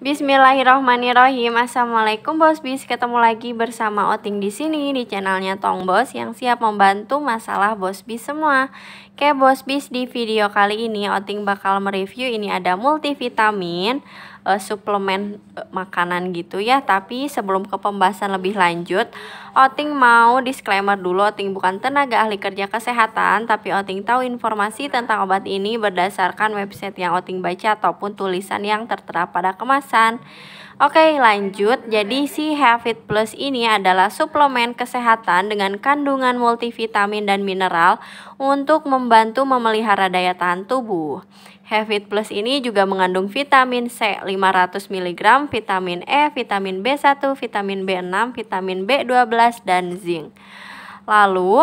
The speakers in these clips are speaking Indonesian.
Bismillahirrahmanirrahim, Assalamualaikum Bos Bis Ketemu lagi bersama Oting di sini di channelnya Tong Bos Yang siap membantu masalah Bos Bis semua Oke Bos Bis di video kali ini Oting bakal mereview ini ada multivitamin uh, suplemen uh, makanan gitu ya. Tapi sebelum ke pembahasan lebih lanjut, Oting mau disclaimer dulu. Oting bukan tenaga ahli kerja kesehatan, tapi Oting tahu informasi tentang obat ini berdasarkan website yang Oting baca ataupun tulisan yang tertera pada kemasan. Oke lanjut, jadi si Heavit Plus ini adalah suplemen kesehatan dengan kandungan multivitamin dan mineral untuk membantu memelihara daya tahan tubuh. Heavit Plus ini juga mengandung vitamin C 500 mg, vitamin E, vitamin B1, vitamin B6, vitamin B12, dan zinc. Lalu,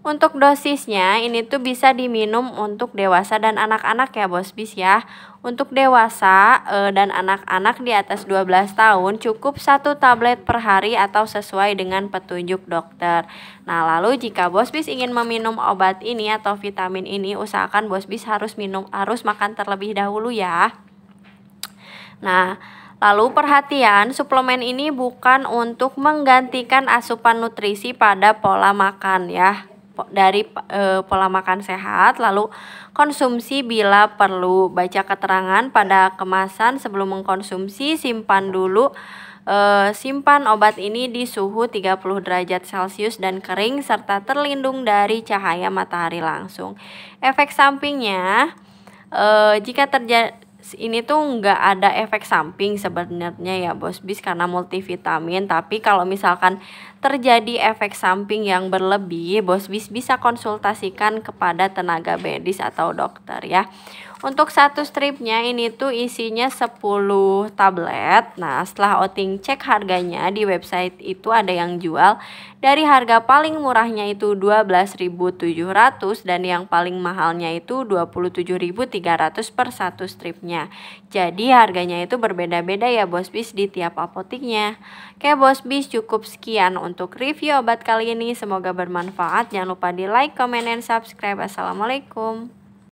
untuk dosisnya ini tuh bisa diminum untuk dewasa dan anak-anak ya Bos Bis ya. Untuk dewasa e, dan anak-anak di atas 12 tahun cukup satu tablet per hari atau sesuai dengan petunjuk dokter. Nah, lalu jika Bos Bis ingin meminum obat ini atau vitamin ini usahakan Bos Bis harus minum harus makan terlebih dahulu ya. Nah, Lalu perhatian, suplemen ini bukan untuk menggantikan asupan nutrisi pada pola makan ya dari e, pola makan sehat, lalu konsumsi bila perlu, baca keterangan pada kemasan sebelum mengkonsumsi, simpan dulu e, simpan obat ini di suhu 30 derajat Celcius dan kering serta terlindung dari cahaya matahari langsung. Efek sampingnya e, jika terjadi ini tuh nggak ada efek samping sebenarnya ya bos bis karena multivitamin tapi kalau misalkan terjadi efek samping yang berlebih bos bis bisa konsultasikan kepada tenaga medis atau dokter ya untuk satu stripnya ini tuh isinya 10 tablet. Nah, setelah outing cek harganya di website itu ada yang jual dari harga paling murahnya itu 12.700 dan yang paling mahalnya itu 27.300 per satu stripnya. Jadi harganya itu berbeda-beda ya Bos Bis di tiap apotiknya. Oke Bos Bis cukup sekian untuk review obat kali ini. Semoga bermanfaat. Jangan lupa di like, comment, and subscribe. Assalamualaikum.